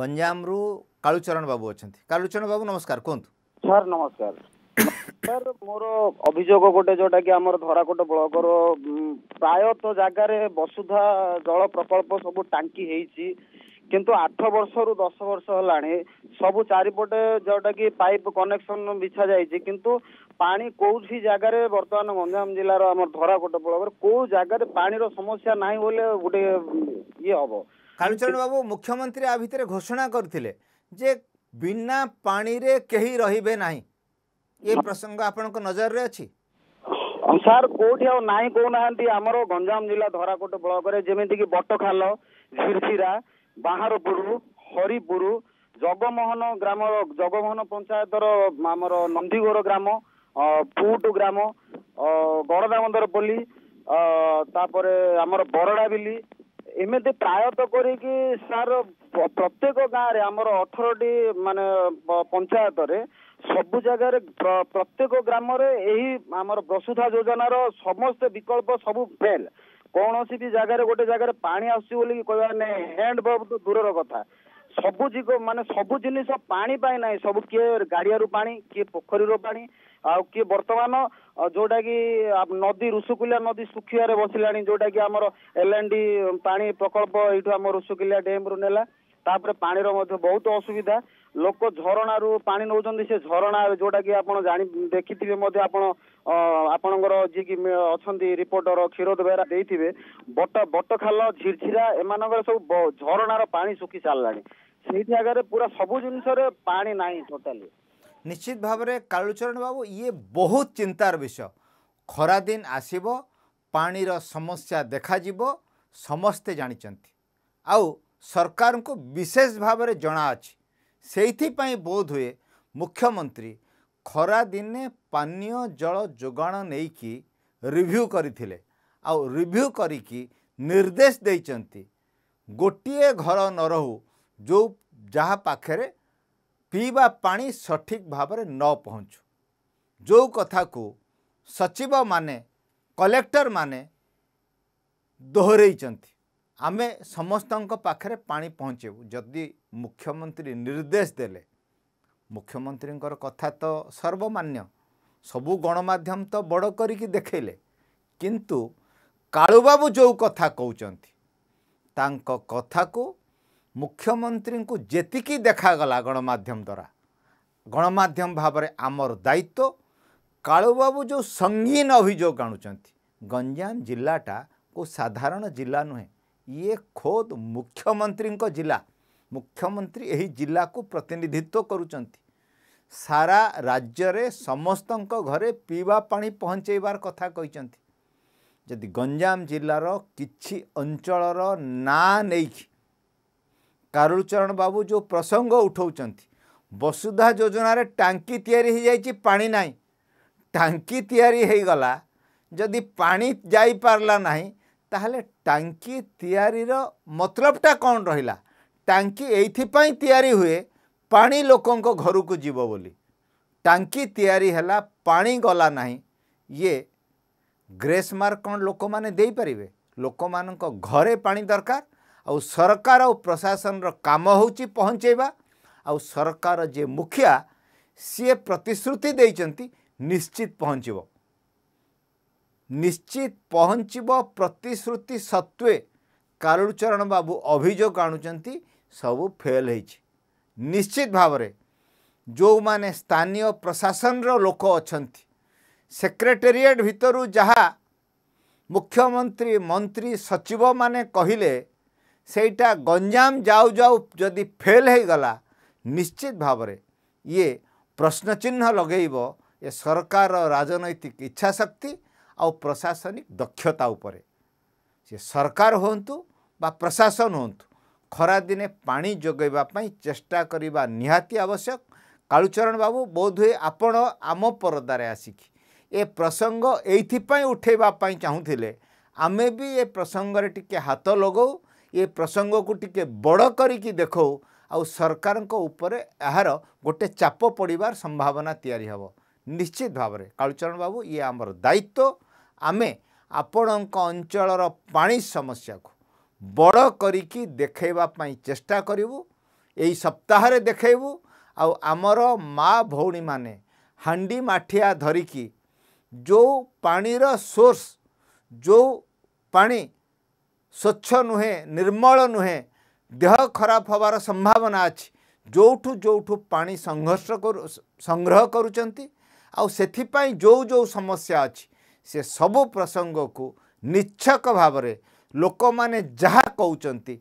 ଗଞ୍ଜାମରୁ କାଳୁଚରଣ ବାବୁ ଅଛନ୍ତି କାଳୁଚରଣ ବାବୁ ନମସ୍କାର କୁହନ୍ତୁ ସାର୍ ନମସ୍କାର ସାର୍ ମୋର ଅଭିଯୋଗ ଗୋଟେ ଯୋଉଟା କି ଆମର ଧରାକୋଟ ବ୍ଲକର ପ୍ରାୟତଃ ଜାଗାରେ ବସୁଧା ଜଳ ପ୍ରକଳ୍ପ ସବୁ ଟାଙ୍କି ହେଇଛି କିନ୍ତୁ ଆଠ ବର୍ଷରୁ ଦଶ ବର୍ଷ ହେଲାଣି ସବୁ ଚାରିପଟେ ଯୋଉଟା କି ପାଇପ୍ କନେକ୍ସନ ବିଛା ଯାଇଛି କିନ୍ତୁ ପାଣି କୋଉଠି ଜାଗାରେ ବର୍ତ୍ତମାନ ଗଞ୍ଜାମ ଜିଲ୍ଲାର ଆମର ଧରାକୋଟ ବ୍ଲକରେ କୋଉ ଜାଗାରେ ପାଣିର ସମସ୍ୟା ନାହିଁ ବୋଲେ ଗୋଟେ ଇଏ ହବ କାଳୁଚରଣ ବାବୁ ମୁଖ୍ୟମନ୍ତ୍ରୀ ଆ ଭିତରେ ଘୋଷଣା କରିଥିଲେ ଯେ ବିନା ପାଣିରେ କେହି ରହିବେ ନାହିଁ ଏ ପ୍ରସଙ୍ଗ ଆପଣଙ୍କ ନଜରରେ ଅଛି ସାର୍ କୋଉଠି ଆଉ ନାହିଁ କହୁନାହାନ୍ତି ଆମର ଗଞ୍ଜାମ ଜିଲ୍ଲା ଧରାକୋଟ ବ୍ଲକରେ ଯେମିତିକି ବଟଖାଲ ଝିରଝିରା ବାହାରପୁର ହରିପୁର ଜଗମୋହନ ଗ୍ରାମର ଜଗମୋହନ ପଞ୍ଚାୟତର ଆମର ନନ୍ଦିଗୋର ଗ୍ରାମ ଫୁଟ ଗ୍ରାମ ଗଡଦାମଦରପଲ୍ଲୀ ତାପରେ ଆମର ବରଡ଼ାବିଲି ଏମିତି ପ୍ରାୟତଃ କରିକି ସାର ପ୍ରତ୍ୟେକ ଗାଁରେ ଆମର ଅଠରଟି ମାନେ ପଞ୍ଚାୟତରେ ସବୁ ଜାଗାରେ ପ୍ରତ୍ୟେକ ଗ୍ରାମରେ ଏହି ଆମର ବସୁଧା ଯୋଜନାର ସମସ୍ତେ ବିକଳ୍ପ ସବୁ ଫେଲ୍ କୌଣସି ବି ଜାଗାରେ ଗୋଟେ ଜାଗାରେ ପାଣି ଆସୁଛି ବୋଲିକି କହିବା ନାହିଁ ହ୍ୟାଣ୍ଡ ପମ୍ପ ତ ଦୂରର କଥା ସବୁ ମାନେ ସବୁ ଜିନିଷ ପାଣି ପାଇଁ ନାହିଁ ସବୁ କିଏ ଗାଡ଼ିଆରୁ ପାଣି କିଏ ପୋଖରୀରୁ ପାଣି ଆଉ କିଏ ବର୍ତ୍ତମାନ ଯୋଉଟା କି ନଦୀ ଋଷିକୁଲ୍ୟା ନଦୀ ଶୁଖିବାରେ ବସିଲାଣି ଯୋଉଟା କି ଆମର ଡି ପାଣି ପ୍ରକଳ୍ପ ଏଇଠୁ ଆମ ଋଷିକୁଲ୍ୟା ଡ୍ୟାମ୍ରୁ ନେଲା ତାପରେ ପାଣିର ମଧ୍ୟ ବହୁତ ଅସୁବିଧା ଲୋକ ଝରଣାରୁ ପାଣି ନେଉଛନ୍ତି ସେ ଝରଣା ଯୋଉଟା କି ଆପଣ ଜାଣି ଦେଖିଥିବେ ମଧ୍ୟ ଆପଣ ଆପଣଙ୍କର ଯିଏ କି ଅଛନ୍ତି ରିପୋର୍ଟର କ୍ଷୀରୋଦ ବେହେରା ଦେଇଥିବେ ବଟ ବଟଖାଲ ଝିରଝିରା ଏମାନଙ୍କର ସବୁ ଝରଣାର ପାଣି ଶୁଖି ସାରିଲାଣି ସେଇ ଜାଗାରେ ପୁରା ସବୁ ଜିନିଷରେ ପାଣି ନାହିଁ ଟୋଟାଲି ନିଶ୍ଚିତ ଭାବରେ କାଳୁଚରଣ ବାବୁ ଇଏ ବହୁତ ଚିନ୍ତାର ବିଷୟ ଖରାଦିନ ଆସିବ ପାଣିର ସମସ୍ୟା ଦେଖାଯିବ ସମସ୍ତେ ଜାଣିଛନ୍ତି ଆଉ ସରକାରଙ୍କୁ ବିଶେଷ ଭାବରେ ଜଣା ଅଛି ସେଇଥିପାଇଁ ବୋଧ ହୁଏ ମୁଖ୍ୟମନ୍ତ୍ରୀ ଖରାଦିନେ ପାନୀୟ ଜଳ ଯୋଗାଣ ନେଇକି ରିଭ୍ୟୁ କରିଥିଲେ ଆଉ ରିଭ୍ୟୁ କରିକି ନିର୍ଦ୍ଦେଶ ଦେଇଛନ୍ତି ଗୋଟିଏ ଘର ନ ରହୁ ଯେଉଁ ଯାହା ପାଖରେ ପିଇବା ପାଣି ସଠିକ୍ ଭାବରେ ନ ପହଞ୍ଚୁ ଯେଉଁ କଥାକୁ ସଚିବମାନେ କଲେକ୍ଟରମାନେ ଦୋହରେଇଛନ୍ତି ଆମେ ସମସ୍ତଙ୍କ ପାଖରେ ପାଣି ପହଞ୍ଚେଇବୁ ଯଦି ମୁଖ୍ୟମନ୍ତ୍ରୀ ନିର୍ଦ୍ଦେଶ ଦେଲେ ମୁଖ୍ୟମନ୍ତ୍ରୀଙ୍କର କଥା ତ ସର୍ବମାନ୍ୟ ସବୁ ଗଣମାଧ୍ୟମ ତ ବଡ଼ କରିକି ଦେଖେଇଲେ କିନ୍ତୁ କାଳୁବାବୁ ଯେଉଁ କଥା କହୁଛନ୍ତି ତାଙ୍କ କଥାକୁ ମୁଖ୍ୟମନ୍ତ୍ରୀଙ୍କୁ ଯେତିକି ଦେଖାଗଲା ଗଣମାଧ୍ୟମ ଦ୍ୱାରା ଗଣମାଧ୍ୟମ ଭାବରେ ଆମର ଦାୟିତ୍ୱ କାଳୁବାବୁ ଯେଉଁ ସଙ୍ଗୀନ ଅଭିଯୋଗ ଆଣୁଛନ୍ତି ଗଞ୍ଜାମ ଜିଲ୍ଲାଟା କେଉଁ ସାଧାରଣ ଜିଲ୍ଲା ନୁହେଁ ଇଏ ଖୋଦ୍ ମୁଖ୍ୟମନ୍ତ୍ରୀଙ୍କ ଜିଲ୍ଲା ମୁଖ୍ୟମନ୍ତ୍ରୀ ଏହି ଜିଲ୍ଲାକୁ ପ୍ରତିନିଧିତ୍ୱ କରୁଛନ୍ତି ସାରା ରାଜ୍ୟରେ ସମସ୍ତଙ୍କ ଘରେ ପିଇବା ପାଣି ପହଞ୍ଚେଇବାର କଥା କହିଛନ୍ତି ଯଦି ଗଞ୍ଜାମ ଜିଲ୍ଲାର କିଛି ଅଞ୍ଚଳର ନାଁ ନେଇକି कारुचरण बाबू जो प्रसंग उठाऊँ वसुधा योजन टांकी यानी ना टांकी यागला जदि पा जापरला ना तेल टांकी यार मतलबा कौन रहा टांकी ये हुए पा लोक घर को जीव बोली टांकी या गला ना ये ग्रेस मार्क कौन लोक मैंने लोक मान घरे दरकार ଆଉ ସରକାର ଆଉ ପ୍ରଶାସନର କାମ ହେଉଛି ପହଞ୍ଚାଇବା ଆଉ ସରକାର ଯିଏ ମୁଖିଆ ସିଏ ପ୍ରତିଶ୍ରୁତି ଦେଇଛନ୍ତି ନିଶ୍ଚିତ ପହଞ୍ଚିବ ନିଶ୍ଚିତ ପହଞ୍ଚିବ ପ୍ରତିଶ୍ରୁତି ସତ୍ତ୍ୱେ କାଳୁଚରଣ ବାବୁ ଅଭିଯୋଗ ଆଣୁଛନ୍ତି ସବୁ ଫେଲ୍ ହେଇଛି ନିଶ୍ଚିତ ଭାବରେ ଯେଉଁମାନେ ସ୍ଥାନୀୟ ପ୍ରଶାସନର ଲୋକ ଅଛନ୍ତି ସେକ୍ରେଟେରିଏଟ୍ ଭିତରୁ ଯାହା ମୁଖ୍ୟମନ୍ତ୍ରୀ ମନ୍ତ୍ରୀ ସଚିବମାନେ କହିଲେ ସେଇଟା ଗଞ୍ଜାମ ଯାଉ ଯାଉ ଯଦି ଫେଲ୍ ହୋଇଗଲା ନିଶ୍ଚିତ ଭାବରେ ଇଏ ପ୍ରଶ୍ନଚିହ୍ନ ଲଗାଇବ ଏ ସରକାରର ରାଜନୈତିକ ଇଚ୍ଛାଶକ୍ତି ଆଉ ପ୍ରଶାସନିକ ଦକ୍ଷତା ଉପରେ ସେ ସରକାର ହୁଅନ୍ତୁ ବା ପ୍ରଶାସନ ହୁଅନ୍ତୁ ଖରାଦିନେ ପାଣି ଯୋଗାଇବା ପାଇଁ ଚେଷ୍ଟା କରିବା ନିହାତି ଆବଶ୍ୟକ କାଳୁଚରଣ ବାବୁ ବୋଧହୁଏ ଆପଣ ଆମ ପରଦାରେ ଆସିକି ଏ ପ୍ରସଙ୍ଗ ଏଇଥିପାଇଁ ଉଠାଇବା ପାଇଁ ଚାହୁଁଥିଲେ ଆମେ ବି ଏ ପ୍ରସଙ୍ଗରେ ଟିକିଏ ହାତ ଲଗାଉ ଏ ପ୍ରସଙ୍ଗକୁ ଟିକିଏ ବଡ଼ କରିକି ଦେଖାଉ ଆଉ ସରକାରଙ୍କ ଉପରେ ଏହାର ଗୋଟେ ଚାପ ପଡ଼ିବାର ସମ୍ଭାବନା ତିଆରି ହେବ ନିଶ୍ଚିତ ଭାବରେ କାଳୁଚରଣ ବାବୁ ଇଏ ଆମର ଦାୟିତ୍ୱ ଆମେ ଆପଣଙ୍କ ଅଞ୍ଚଳର ପାଣି ସମସ୍ୟାକୁ ବଡ଼ କରିକି ଦେଖାଇବା ପାଇଁ ଚେଷ୍ଟା କରିବୁ ଏଇ ସପ୍ତାହରେ ଦେଖାଇବୁ ଆଉ ଆମର ମା ଭଉଣୀମାନେ ହାଣ୍ଡି ମାଠିଆ ଧରିକି ଯେଉଁ ପାଣିର ସୋର୍ସ ଯେଉଁ ପାଣି स्वच्छ नुहे, निर्मल नुहे, देह खराब हबार सम्भावना अनि जो ठुलो पार्ष संग्रह गर् आउँ जो जो समस्या अझ सबै प्रसङ्गको निक भावना लोक मैले जहाँ कि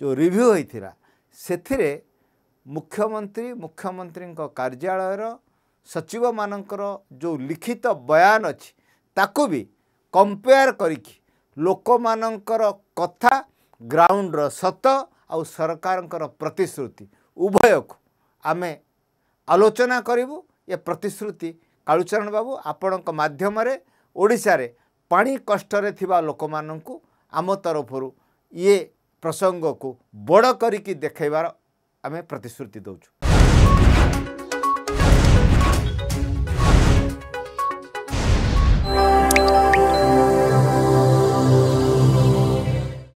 जो रिभ्यु है मुख्यमंत्री मुख्यमंत्री मुख्यमन्त्रीको कार्यायर सचिव म जो लिखित बयान भी କମ୍ପେୟାର କରିକି ଲୋକମାନଙ୍କର କଥା ଗ୍ରାଉଣ୍ଡର ସତ ଆଉ ସରକାରଙ୍କର ପ୍ରତିଶ୍ରୁତି ଉଭୟକୁ ଆମେ ଆଲୋଚନା କରିବୁ ଏ ପ୍ରତିଶ୍ରୁତି କାଳୁଚରଣ ବାବୁ ଆପଣଙ୍କ ମାଧ୍ୟମରେ ଓଡ଼ିଶାରେ ପାଣି କଷ୍ଟରେ ଥିବା ଲୋକମାନଙ୍କୁ ଆମ ତରଫରୁ ଇଏ ପ୍ରସଙ୍ଗକୁ ବଡ଼ କରିକି ଦେଖାଇବାର ଆମେ ପ୍ରତିଶ୍ରୁତି ଦେଉଛୁ